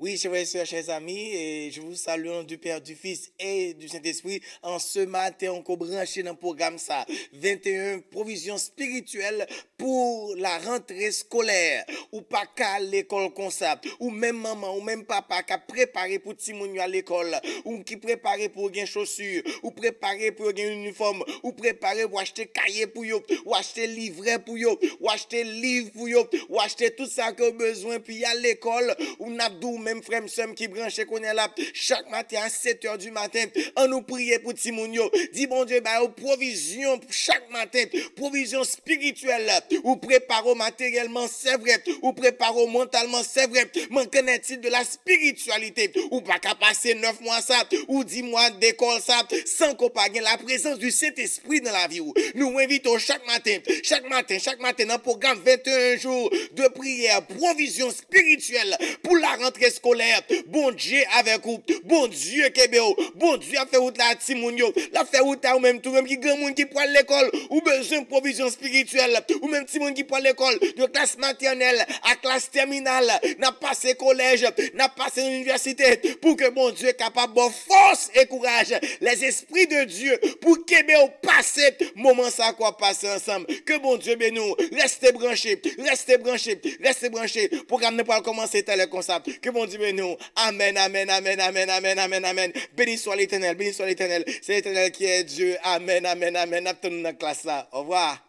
Oui, chers chers amis, et je vous salue du Père, du Fils et du Saint-Esprit. En ce matin, on branché dans le programme ça. 21 provisions spirituelles pour la rentrée scolaire. Ou pas qu'à l'école comme ça. Ou même maman, ou même papa qui a préparé pour monde à l'école. Ou qui préparé pour gagner chaussures. Ou préparé pour gagner uniforme. Ou préparé pour acheter cahier pour yo. Ou acheter livret pour yo. Ou acheter livre pour yo. Ou acheter tout ça que besoin. Puis à l'école, ou n'a même frère somme qui branche connaît là chaque matin à 7 h du matin on nous prier pour Timounio dit bon Dieu bah aux provision chaque matin provision spirituelle ou préparons matériellement c'est vrai ou préparons mentalement c'est vrai connaît il de la spiritualité ou pas qu'à passer 9 mois ça ou 10 mois d'école ça sans qu'on la présence du Saint-Esprit dans la vie nous invitons chaque matin chaque matin chaque matin dans programme 21 jours de prière provision spirituelle pour la rentrée scolaire. Bon Dieu avec vous. Bon Dieu Kébéo. Bon Dieu a fait route la Timounio. La fait route ou même tout même qui grand monde qui prend l'école ou besoin de provision spirituelle ou même Timoun qui prend l'école de classe maternelle à classe terminale n'a passé collège, n'a passé l'université pour que Bon Dieu capable de force et courage les esprits de Dieu pour Kébéo passe moment ça quoi passer ensemble. Que bon Dieu bénisse nous. Restez branchés, restez branchés, restez branchés. Programme ne pas commencer tel comme Que mon Dieu nous. Amen, amen, amen, amen, amen, amen, amen. Béni soit l'éternel, béni soit l'éternel. C'est l'éternel qui est Dieu. Amen, amen, amen. Au revoir.